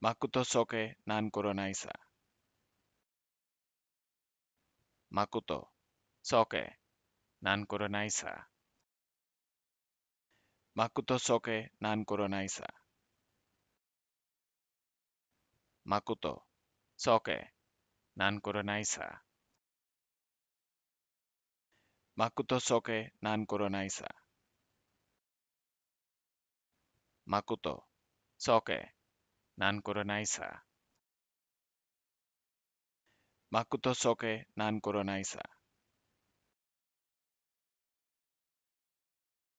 Makuto Soke nan Koronaisa. Makuto Soke nan Koronaisa. Makuto Soke nan Koronaisa. Makuto Soke nan Koronaisa. Makuto Soke nan Koronaisa. Makoto Soke nan coronaisa. Makuto soke nan coronaisa.